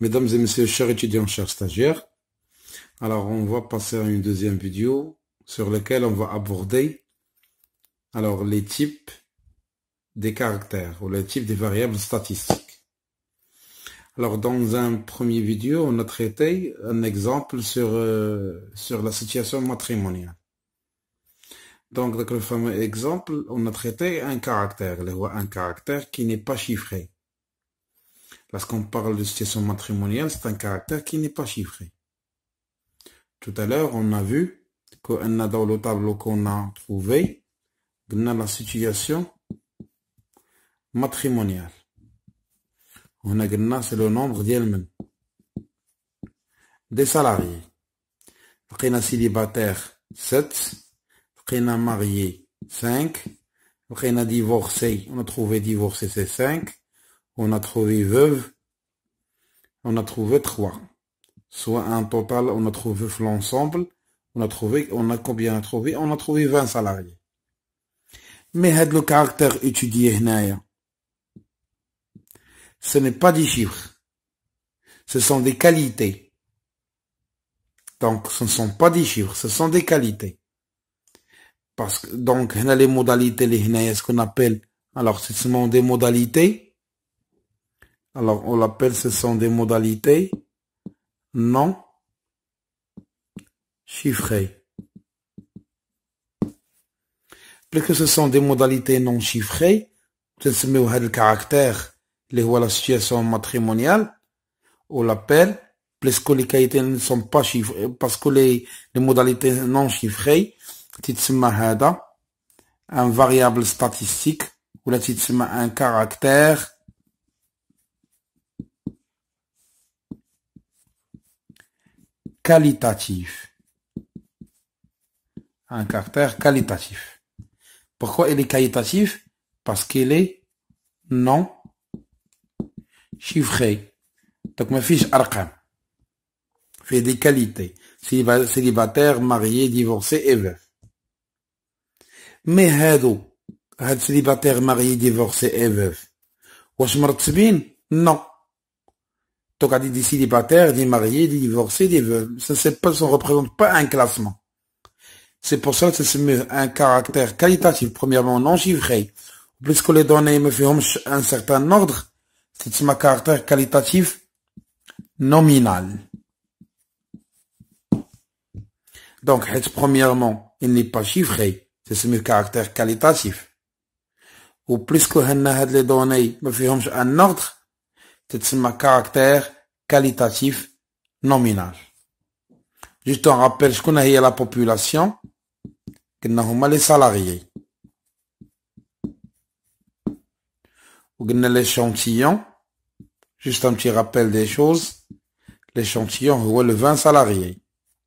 Mesdames et messieurs, chers étudiants, chers stagiaires, alors on va passer à une deuxième vidéo sur laquelle on va aborder alors les types des caractères ou les types des variables statistiques. Alors dans un premier vidéo, on a traité un exemple sur, euh, sur la situation matrimoniale. Donc, avec le fameux exemple, on a traité un caractère, un caractère qui n'est pas chiffré. Parce qu'on parle de situation matrimoniale, c'est un caractère qui n'est pas chiffré. Tout à l'heure, on a vu qu'on a dans le tableau qu'on a trouvé, a la situation matrimoniale. On a c'est le nombre d'élèves Des salariés. a célibataire 7, a marié 5, a divorcé, on a trouvé divorcé c'est 5, on a trouvé veuve, on a trouvé trois. Soit un total, on a trouvé l'ensemble, on a trouvé, on a combien trouvé On a trouvé 20 salariés. Mais le caractère étudié, ce n'est pas des chiffres. Ce sont des qualités. Donc, ce ne sont pas des chiffres, ce sont des qualités. Parce que, donc, les modalités, les ce qu'on appelle, alors, ce sont des modalités, alors, on l'appelle, ce sont des modalités non chiffrées. Puisque ce sont des modalités non chiffrées, c'est ce que le caractère, les la situation matrimoniale, on l'appelle, que les qualités ne sont pas chiffrées, parce que les, modalités non chiffrées, c'est un variable statistique, ou là, c'est un caractère qualitatif. Un caractère qualitatif. Pourquoi il est qualitatif Parce qu'il est non chiffré. Donc ma fiche arqam fait des qualités. Célibataire, marié, divorcé et veuf. Mais hado, célibataire, marié, divorcé et veuf. C'est Non. Donc des célibataires, des mariés, des divorcés, des veuves. Ça ne représente pas un classement. C'est pour ça que c'est un caractère qualitatif, premièrement non chiffré. Plus que les données me feront un certain ordre, c'est ma caractère qualitatif nominal. Donc, premièrement, il n'est pas chiffré. C'est un caractère qualitatif. Ou plus que les données me feront un ordre, c'est ma caractère qualitatif nominal. Juste un rappel, ce qu'on a la population, qu'on les salariés. Ou l'échantillon, juste un petit rappel des choses, l'échantillon, est le 20 salariés.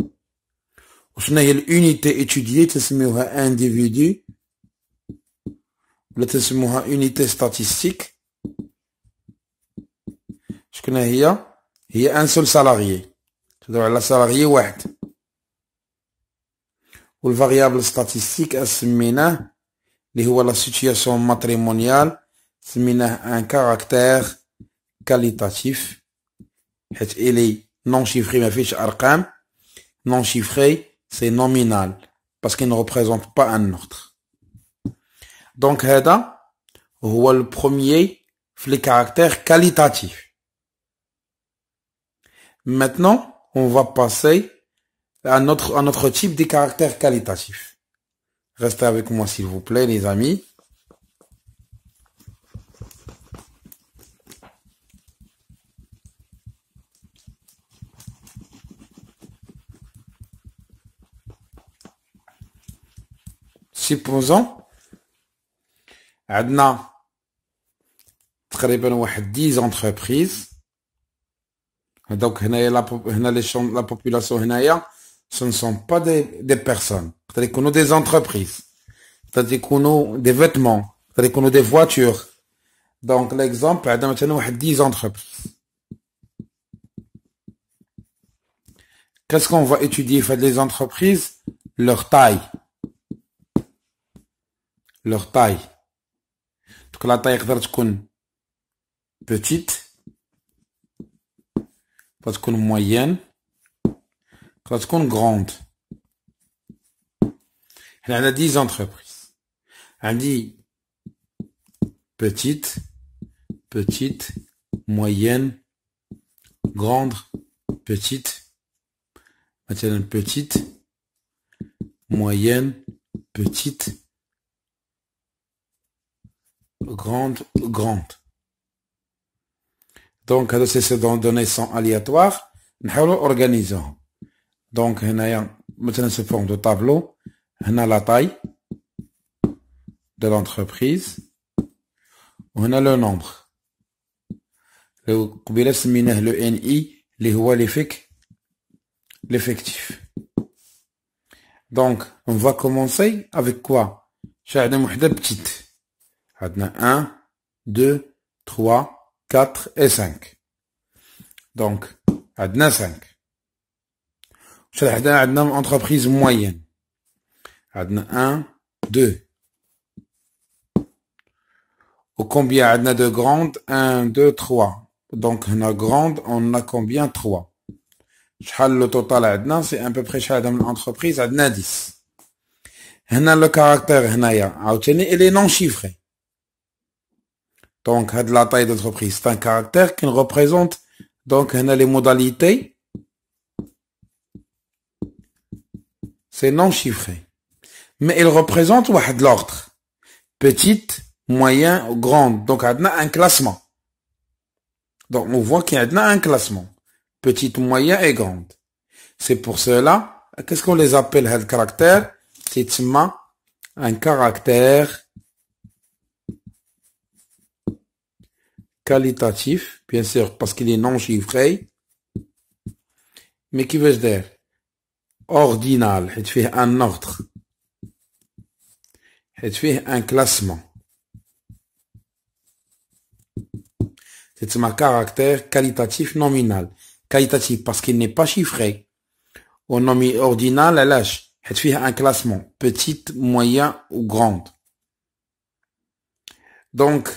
Ou avez l'unité étudiée, c'est individu, ou unité statistique. Ce qu'on a hein? Il y a un seul salarié. Tu à la salarié ou Et la variable statistique, elle est la situation matrimoniale, elle est un caractère qualitatif. Elle est non chiffré mais elle non chiffré, c'est nominal, parce qu'il ne représente pas un autre. Donc, le premier, Les le caractère qualitatif. Maintenant, on va passer à notre, à type de caractère qualitatif. Restez avec moi, s'il vous plaît, les amis. supposons Adna, très bien 10 entreprises donc, la, population, ce ne sont pas des, personnes. C'est-à-dire qu'on a des entreprises. C'est-à-dire qu'on a des vêtements. C'est-à-dire qu'on a des voitures. Donc, l'exemple, on a 10 entreprises. Qu'est-ce qu'on va étudier fait les entreprises Leur taille. Leur taille. Donc la taille peut être petite, ce qu'on moyenne, ce qu'on grande. Elle a 10 entreprises. Elle dit petite, petite, moyenne, grande, petite, petite, moyenne, petite, grande, grande. Donc, ces dans données sont aléatoires. Nous allons organiser. Donc, il y a forme de tableau. On la taille de l'entreprise. On a le nombre. Le coubilas le NI, les voies, l'effectif. Donc, on va commencer avec quoi J'ai une petite. 1, 2, 3, 4 et 5 donc adna 5 Entreprise une entreprise moyenne. On 1 2 Ou combien on a de grandes 1, 2, 3. Donc, on a grande, on a combien 3. Le total, c'est à peu près chaque entreprise, on a 10. On le caractère, on a, ah, il est non chiffré. Donc, de la taille d'entreprise, c'est un caractère qui représente donc les modalités. C'est non chiffré. Mais il représente de l'ordre. Petite, moyen, grande. Donc y a un classement. Donc on voit qu'il y a un classement. Petite, moyen et grande. C'est pour cela, qu'est-ce qu'on les appelle le caractère C'est un caractère qualitatif, bien sûr, parce qu'il est non chiffré, mais qui veut dire ordinal, il fait un ordre, il fait un classement. C'est ma caractère qualitatif nominal. Qualitatif parce qu'il n'est pas chiffré. Au nomme ordinal, elle lâche. Elle fait un classement. Petite, moyen ou grande. Donc,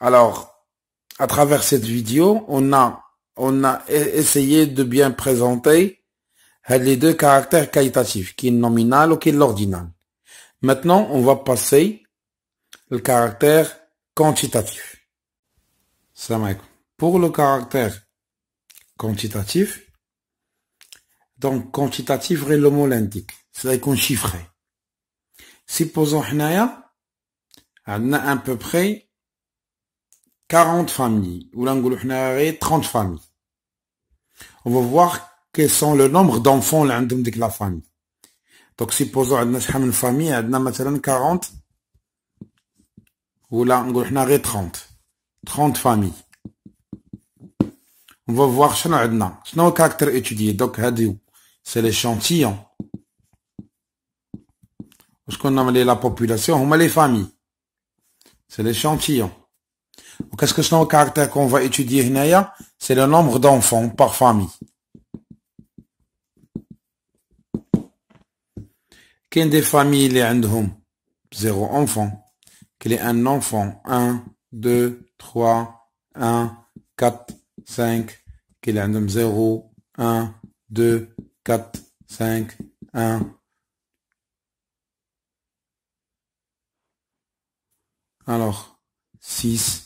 alors, à travers cette vidéo, on a, on a essayé de bien présenter les deux caractères qualitatifs, qui est nominal ou qui est l'ordinal. Maintenant, on va passer le caractère quantitatif. Pour le caractère quantitatif, donc quantitatif est le mot l'indique, c'est-à-dire qu'on chiffrait. Supposons on a à peu près 40 familles. Ou 30 familles. On va voir quels sont le nombre d'enfants de la famille. Donc, supposons qu'on a une famille, on a 40, ou là, on 30. 30 familles. On va voir ce qu'on a. Ce caractère étudié. Donc, c'est l'échantillon. Ce qu'on a la population, on a les familles. C'est l'échantillon. Qu'est-ce que c'est le caractère qu'on va étudier ici C'est le nombre d'enfants par famille. Quelle des familles les ont Zéro enfant. Quel est un enfant 1, 2, 3, 1, 4, 5. Quel est un 0, 1, 2, 4, 5, 1. Alors, 6,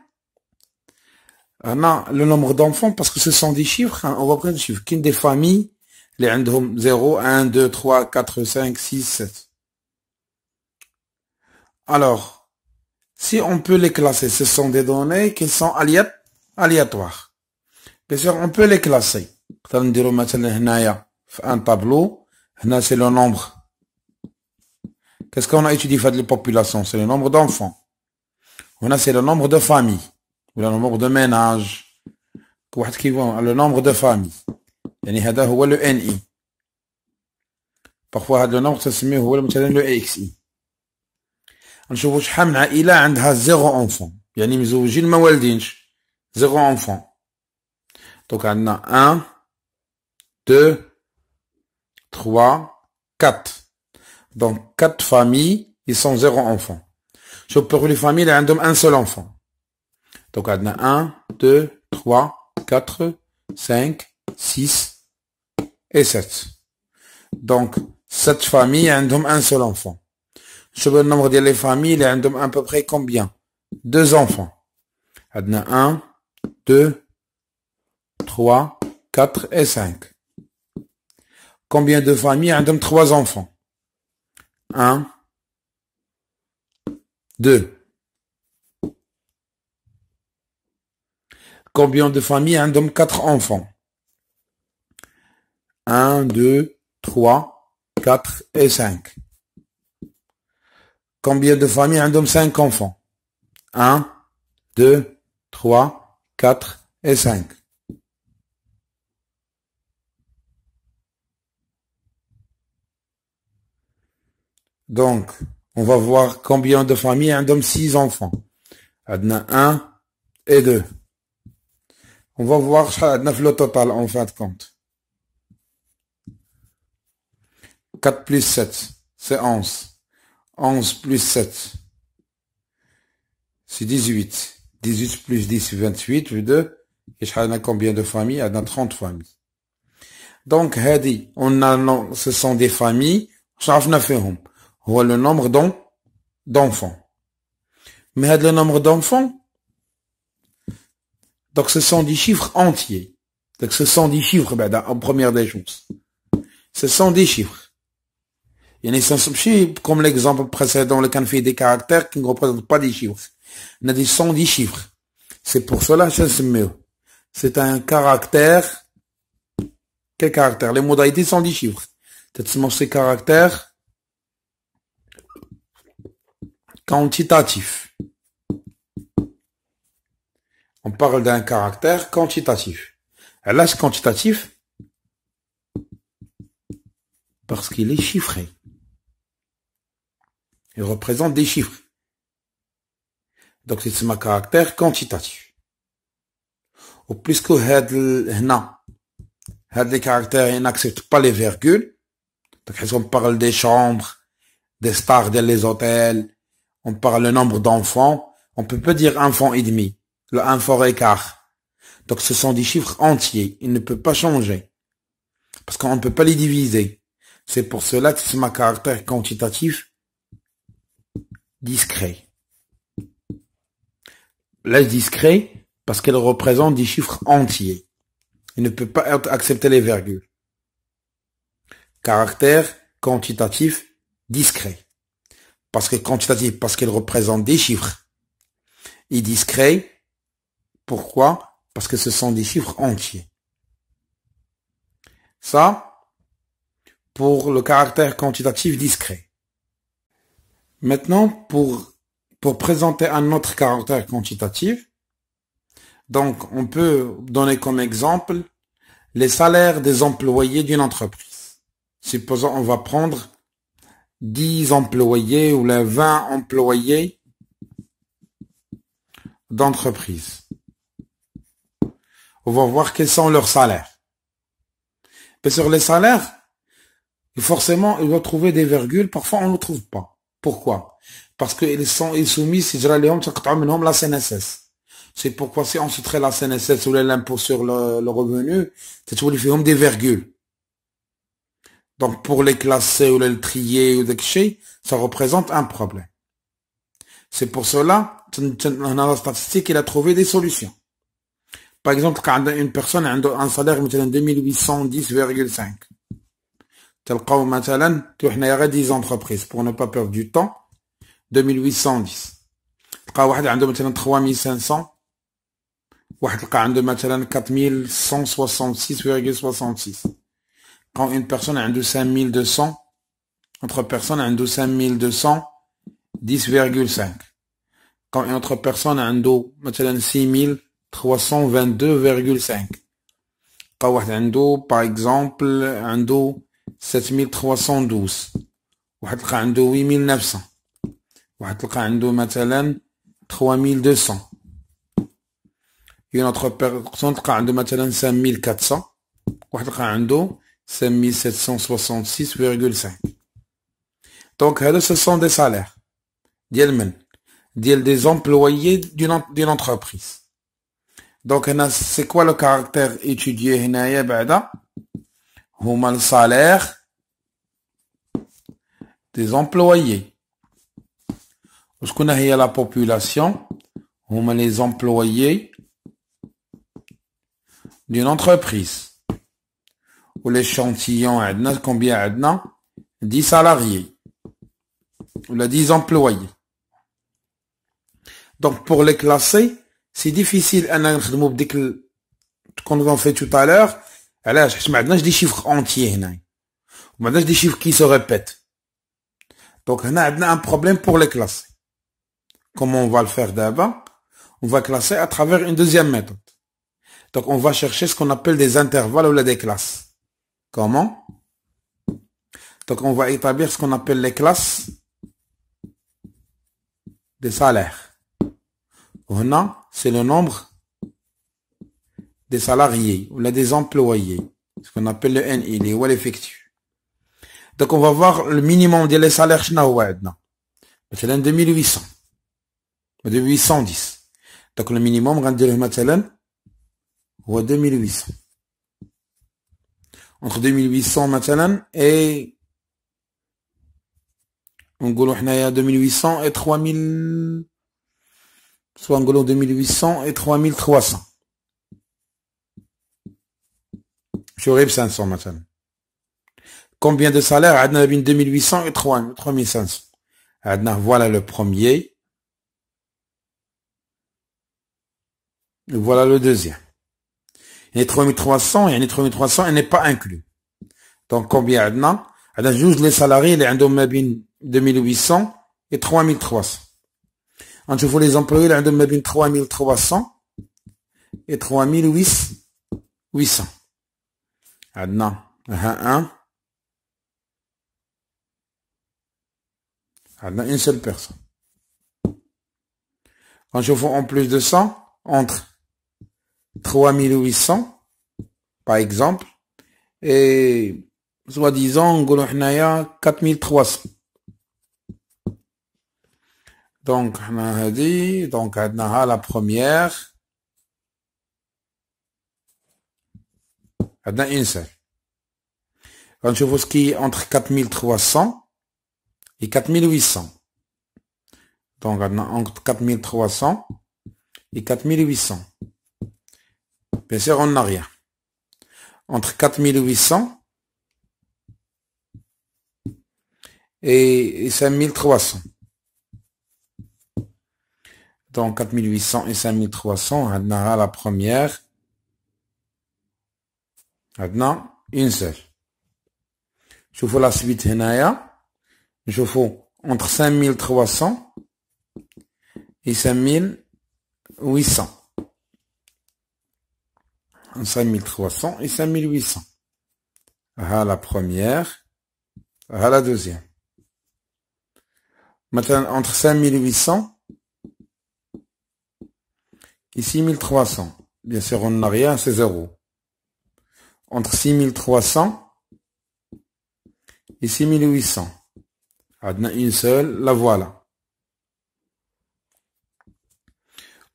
Euh, le nombre d'enfants, parce que ce sont des chiffres. Hein. on va prendre شيفر كاين دي فامي اللي عندهم 0 1 2 3 4 5 6 7 Alors, si on peut les classer, ce sont des données qui sont aléatoires. Bien sûr, on peut les classer. Un tableau, c'est le nombre. Qu'est-ce qu'on a étudié de la population C'est le nombre d'enfants. On a c'est le nombre de familles le nombre de ménages واحد le nombre de familles يعني هذا هو le ان parfois le nombre تسميه هو مثلا لو اكس اي نشوفوا شحال من عائله عندها زيرو اونفون يعني مزوجين ما والدينش زيرو donc دونك a 1 2 3 4 دونك 4 familles ils sont zéro enfant pour les les familles y a un seul enfant donc, 1, 2, 3, 4, 5, 6 et 7. Donc, cette famille a un seul enfant. Sur le nombre de familles, il y a un à peu près combien Deux enfants. On 1, 2, 3, 4 et 5. Combien de familles un homme trois enfants 1, 2, Combien de familles عندهم 4 enfants? 1 2 3 4 et 5. Combien de familles عندهم 5 enfants? 1 2 3 4 et 5. Donc, on va voir combien de familles عندهم 6 enfants. Adna 1 et 2. On va voir le total en fin de compte. 4 plus 7, c'est 11. 11 plus 7, c'est 18. 18 plus 10, c'est 28, 2. Et je a combien de familles On a 30 familles. Donc, on a, ce sont des familles, on voit le nombre d'enfants. Mais le nombre d'enfants, donc ce sont des chiffres entiers. Donc ce sont des chiffres ben, en première des choses. Ce sont des chiffres. Il y en a comme l'exemple précédent, le cas des caractères qui ne représentent pas des chiffres. Il en a des 110 chiffres. C'est pour cela que c'est mieux. C'est un caractère. Quel caractère Les modalités sont des chiffres. C'est ces caractère quantitatif on parle d'un caractère quantitatif. Là, c'est quantitatif, parce qu'il est chiffré. Il représente des chiffres. Donc, c'est un caractère quantitatif. Au plus que les caractères n'acceptent pas les virgules. Donc, on parle des chambres, des stars, des hôtels, on parle le nombre d'enfants. On peut pas dire enfant et demi le 1 fort écart. Donc ce sont des chiffres entiers, Il ne peut pas changer. Parce qu'on ne peut pas les diviser. C'est pour cela que c'est un caractère quantitatif discret. Là, discret, parce qu'elle représente des chiffres entiers. Il ne peut pas accepter les virgules. Caractère quantitatif discret. Parce que quantitatif, parce qu'elle représente des chiffres. Et discret, pourquoi Parce que ce sont des chiffres entiers. Ça, pour le caractère quantitatif discret. Maintenant, pour, pour présenter un autre caractère quantitatif, donc on peut donner comme exemple les salaires des employés d'une entreprise. Supposons on va prendre 10 employés ou les 20 employés d'entreprise on va voir quels sont leurs salaires. Mais sur les salaires, forcément, ils vont trouver des virgules. Parfois, on ne trouve pas. Pourquoi Parce qu'ils sont ils soumis, si je la CNSS. C'est pourquoi si on se traite la CNSS ou l'impôt sur le, revenu, c'est toujours les des virgules. Donc pour les classer ou les trier ou les cacher, ça représente un problème. C'est pour cela, on a la statistique, il a trouvé des solutions par exemple quand une personne a un salaire de 2810,5 تلقاو مثلا تروح tu as 10 entreprises, pour ne pas perdre du temps 2810 quand واحد عنده مثلا 3500 واحد une عنده مثلا 4166,66 quand une personne un 5200 autre personne عنده 10,5. quand une autre personne a, عنده مثلا 6000 322,5 par exemple, عنده par exemple 7312 واحد تلقى 8900 واحد تلقى 3200 une entreprise personne تلقى عنده 5400 واحد تلقى 5766,5 donc ce sont des salaires ديال من des employés d'une entreprise donc, c'est quoi le caractère étudié هنايا بعدا le salaire des employés. y هي la population هما les employés d'une entreprise. Ou l'échantillon a combien عندنا 10 salariés. Ou 10 employés. Donc, pour les classer, c'est difficile à qu'on fait tout à l'heure. Alors, maintenant, des chiffres entiers, Maintenant, des chiffres qui se répètent. Donc, on a un problème pour les classes. Comment on va le faire d'abord? On va classer à travers une deuxième méthode. Donc, on va chercher ce qu'on appelle des intervalles ou des classes. Comment? Donc, on va établir ce qu'on appelle les classes des salaires. On a, c'est le nombre des salariés ou là des employés, ce qu'on appelle le NI, les ou l'effectif Donc on va voir le minimum des salaires chna maintenant. C'est 2800. 2810. Donc le minimum on le dire ou 2800. Entre 2800 maintenant et on 2800 et 3000 soit gros 2800 et 3300. Shoaib 500 maintenant. Combien de salaires Adna 2800 et 3500. Adna, voilà le premier. voilà le deuxième. il y a 3300 et il a 3300, elle n'est pas inclus. Donc combien Adna Adnan juge les salariés, les 2800 et 3300. Quand je vois les employés, là de a 3300 et 3800. Adnan. Adnan, une seule personne. Quand je vois en plus de 100, entre 3800, par exemple, et soi-disant, 4300. Donc, on a donc a la première. Adna seule. Quand je vois ce qui est entre 4300 et 4800. Donc, a entre 4300 et 4800. Bien sûr, on n'a rien. Entre 4800 et 5300. Donc 4800 et 5300, on la première. Maintenant, une seule. Je fais la suite Je fais entre 5300 et 5800. 5300 et 5800. À la première, à la deuxième. Maintenant, entre 5800 et 6300. Bien sûr, on n'a rien, c'est zéro. Entre 6300 et 6800. une seule, la voilà.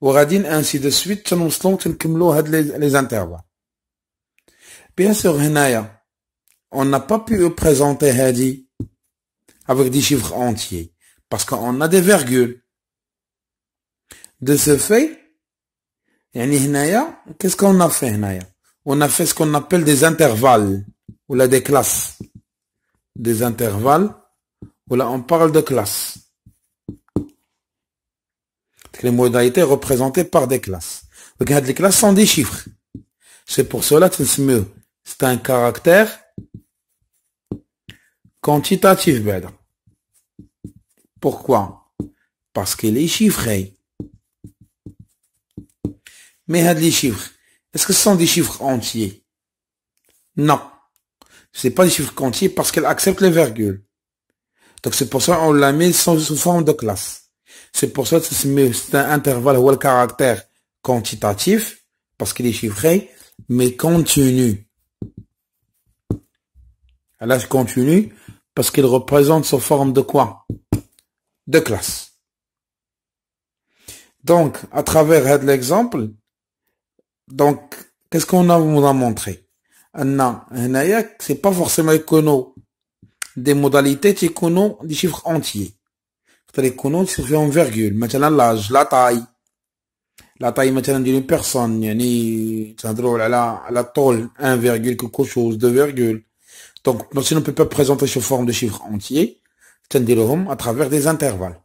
Oradine, ainsi de suite les intervalles. Bien sûr, هنايا on n'a pas pu présenter Hadi avec des chiffres entiers parce qu'on a des virgules. De ce fait, Qu'est-ce qu'on a fait On a fait ce qu'on appelle des intervalles, ou là des classes. Des intervalles, ou là on parle de classes. Les modalités représentées par des classes. Regarde, les classes sont des chiffres. C'est pour cela que c'est mieux. C'est un caractère quantitatif. Ben. Pourquoi Parce qu'il est chiffré. Hein, mais les chiffres, est-ce que ce sont des chiffres entiers Non. Ce n'est pas des chiffres entiers parce qu'elle accepte les virgules. Donc c'est pour ça qu'on la met sous, forme de classe. C'est pour ça que c'est un intervalle ou le caractère quantitatif, parce qu'il est chiffré, mais continu. Là, je continue parce qu'il représente sous forme de quoi De classe. Donc, à travers l'exemple, donc, qu'est-ce qu'on a vous a montré c'est pas forcément des modalités qui connaissent des chiffres entiers. C'est-à-dire chiffres en virgule. Maintenant, l'âge, la taille. La taille, maintenant, d'une personne, ni la, la tôle, virgule, quelque chose, virgule. Donc, si on ne peut pas présenter sous forme de chiffres entiers, à travers des intervalles.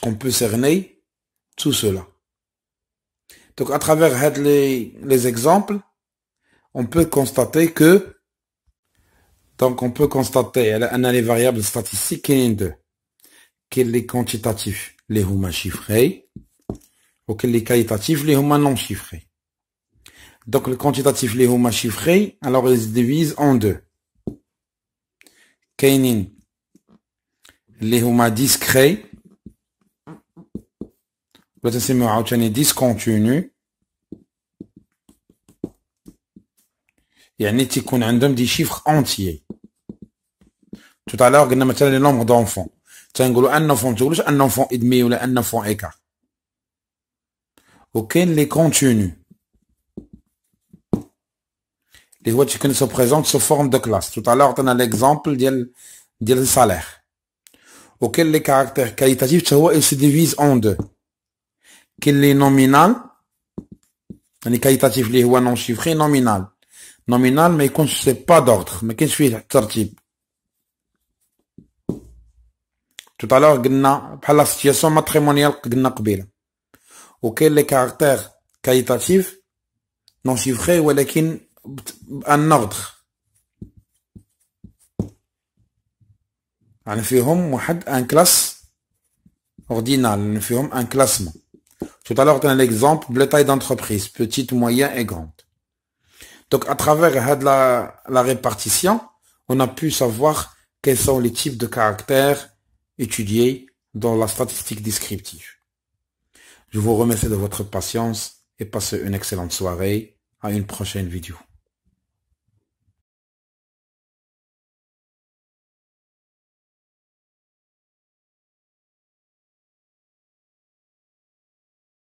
qu'on peut cerner tout cela. Donc à travers les, les exemples, on peut constater que donc on peut constater on a les variables statistiques et deux Qu'elle les quantitatifs les humains chiffrés ou que les qualitatifs les humains non chiffrés. Donc le quantitatif les humains chiffrés, alors ils se divisent en deux. Kainin les humains discrets vous avez 10 un Il y a des chiffres entiers. Tout à l'heure, vous parlé le nombre d'enfants. Vous avez un enfant de un enfant de ou un enfant d'écart. Auquel les contenus. Les voitures se présentent sous forme de classe. Tout à l'heure, on a l'exemple du salaire. Auquel les caractères qualitatifs se divisent en deux qu'il est nominal, est qualitatif, les ouais, non chiffré, nominal. Nominal, mais qu'on ne sait pas d'ordre, mais qu'est-ce qu'il est, Tout à l'heure, parlé de la situation matrimoniale, Auquel les caractères qualitatifs, non chiffrés, ou qu'il, un ordre. On fait un classe ordinal, on fait un classement. Tout à l'heure, un exemple, la taille d'entreprise, petite, moyenne et grande. Donc, à travers la répartition, on a pu savoir quels sont les types de caractères étudiés dans la statistique descriptive. Je vous remercie de votre patience et passez une excellente soirée. À une prochaine vidéo.